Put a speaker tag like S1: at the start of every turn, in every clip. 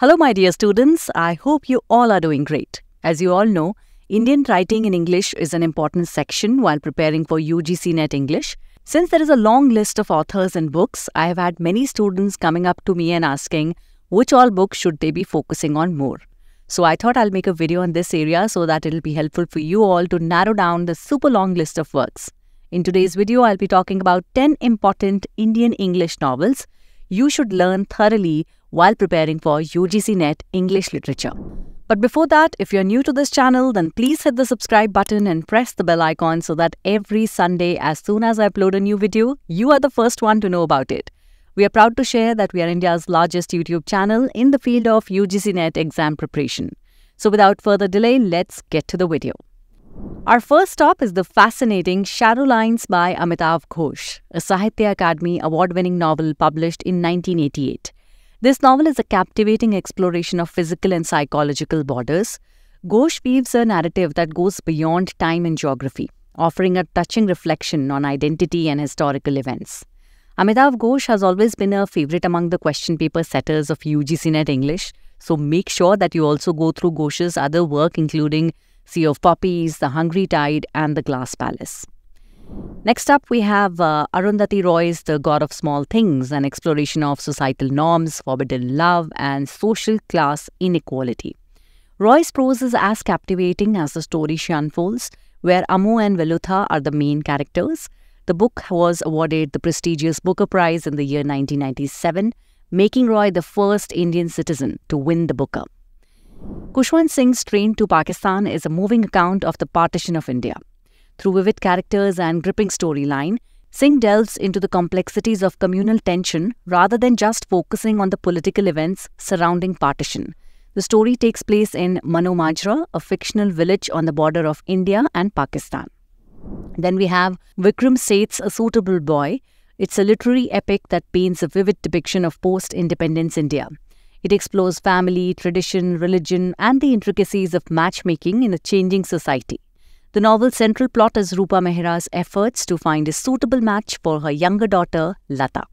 S1: Hello, my dear students. I hope you all are doing great. As you all know, Indian writing in English is an important section while preparing for UGC NET English. Since there is a long list of authors and books, I have had many students coming up to me and asking which all books should they be focusing on more. So I thought I'll make a video on this area so that it'll be helpful for you all to narrow down the super long list of works. In today's video, I'll be talking about 10 important Indian English novels you should learn thoroughly while preparing for UGC NET English Literature. But before that, if you're new to this channel, then please hit the subscribe button and press the bell icon so that every Sunday, as soon as I upload a new video, you are the first one to know about it. We are proud to share that we are India's largest YouTube channel in the field of UGC NET exam preparation. So without further delay, let's get to the video. Our first stop is the fascinating Shadow Lines by Amitav Ghosh, a Sahitya Academy award-winning novel published in 1988. This novel is a captivating exploration of physical and psychological borders. Ghosh weaves a narrative that goes beyond time and geography, offering a touching reflection on identity and historical events. Amitav Ghosh has always been a favorite among the question paper setters of UGC Net English, so make sure that you also go through Ghosh's other work, including Sea of Poppies, The Hungry Tide, and The Glass Palace. Next up, we have uh, Arundhati Roy's The God of Small Things, an exploration of societal norms, forbidden love, and social class inequality. Roy's prose is as captivating as the story she unfolds, where Amu and Velutha are the main characters. The book was awarded the prestigious Booker Prize in the year 1997, making Roy the first Indian citizen to win the Booker. Kushwant Singh's Train to Pakistan is a moving account of the partition of India. Through vivid characters and gripping storyline, Singh delves into the complexities of communal tension rather than just focusing on the political events surrounding partition. The story takes place in Manomajra, a fictional village on the border of India and Pakistan. Then we have Vikram Seth's A Suitable Boy. It's a literary epic that paints a vivid depiction of post independence India. It explores family, tradition, religion, and the intricacies of matchmaking in a changing society. The novel's central plot is Rupa Mehra's efforts to find a suitable match for her younger daughter, Lata.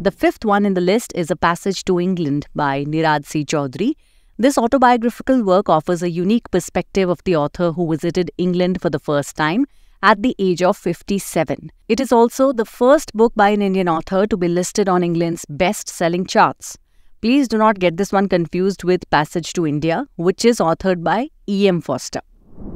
S1: The fifth one in the list is A Passage to England by Nirad C. Chaudhary. This autobiographical work offers a unique perspective of the author who visited England for the first time at the age of 57. It is also the first book by an Indian author to be listed on England's best selling charts. Please do not get this one confused with Passage to India, which is authored by E.M. Foster.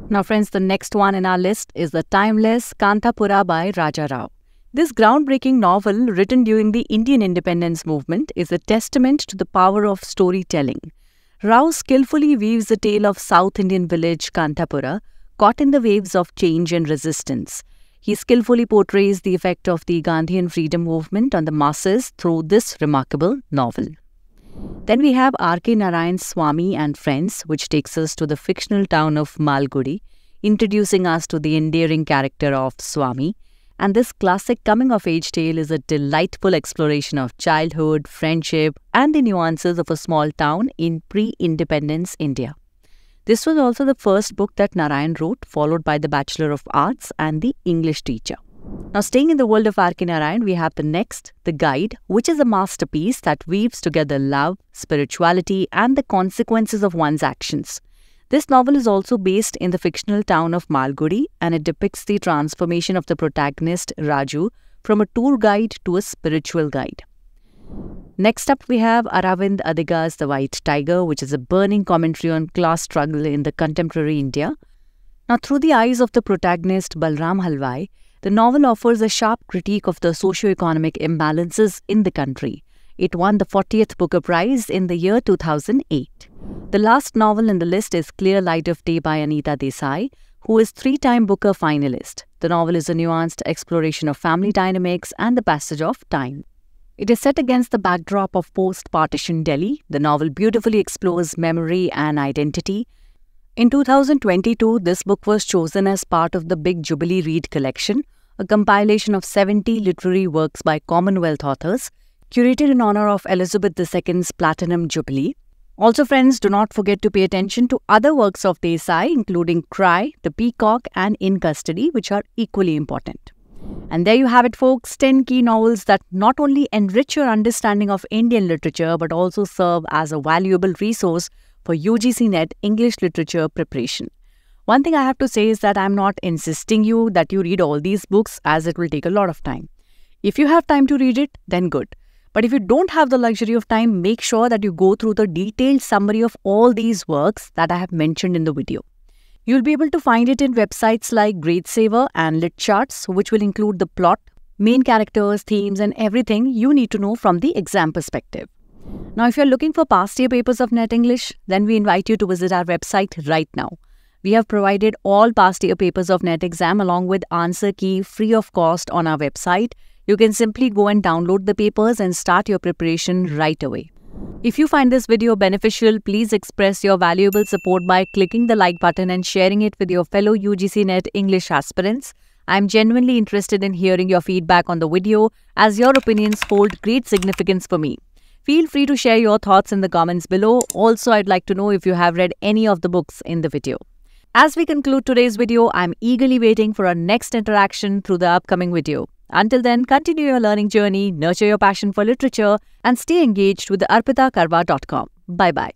S1: Now, friends, the next one in our list is the timeless Kantapura by Raja Rao. This groundbreaking novel, written during the Indian independence movement, is a testament to the power of storytelling. Rao skillfully weaves the tale of South Indian village Kantapura, caught in the waves of change and resistance. He skillfully portrays the effect of the Gandhian freedom movement on the masses through this remarkable novel. Then we have R.K. Narayan Swami and Friends, which takes us to the fictional town of Malgudi, introducing us to the endearing character of Swami. And this classic coming of age tale is a delightful exploration of childhood, friendship, and the nuances of a small town in pre independence India. This was also the first book that Narayan wrote, followed by The Bachelor of Arts and The English Teacher. Now, staying in the world of Arki we have the next, The Guide, which is a masterpiece that weaves together love, spirituality, and the consequences of one's actions. This novel is also based in the fictional town of Malgudi and it depicts the transformation of the protagonist Raju from a tour guide to a spiritual guide. Next up, we have Aravind Adiga's The White Tiger, which is a burning commentary on class struggle in the contemporary India. Now, through the eyes of the protagonist Balram Halwai, the novel offers a sharp critique of the socio-economic imbalances in the country. It won the 40th Booker Prize in the year 2008. The last novel in the list is Clear Light of Day by Anita Desai, who is three-time Booker finalist. The novel is a nuanced exploration of family dynamics and the passage of time. It is set against the backdrop of post-partition Delhi. The novel beautifully explores memory and identity. In 2022, this book was chosen as part of the Big Jubilee Read Collection, a compilation of 70 literary works by Commonwealth authors, curated in honor of Elizabeth II's Platinum Jubilee. Also, friends, do not forget to pay attention to other works of Desai, including Cry, The Peacock, and In Custody, which are equally important. And there you have it, folks 10 key novels that not only enrich your understanding of Indian literature but also serve as a valuable resource for UGC NET English literature preparation. One thing I have to say is that I'm not insisting you that you read all these books as it will take a lot of time. If you have time to read it, then good. But if you don't have the luxury of time, make sure that you go through the detailed summary of all these works that I have mentioned in the video. You'll be able to find it in websites like GradeSaver and LitCharts, which will include the plot, main characters, themes and everything you need to know from the exam perspective. Now, if you're looking for past year papers of Net English, then we invite you to visit our website right now. We have provided all past year papers of NET exam along with answer key free of cost on our website. You can simply go and download the papers and start your preparation right away. If you find this video beneficial, please express your valuable support by clicking the like button and sharing it with your fellow UGC NET English aspirants. I'm genuinely interested in hearing your feedback on the video as your opinions hold great significance for me. Feel free to share your thoughts in the comments below. Also, I'd like to know if you have read any of the books in the video. As we conclude today's video, I'm eagerly waiting for our next interaction through the upcoming video. Until then, continue your learning journey, nurture your passion for literature, and stay engaged with the arpitakarva.com. Bye-bye.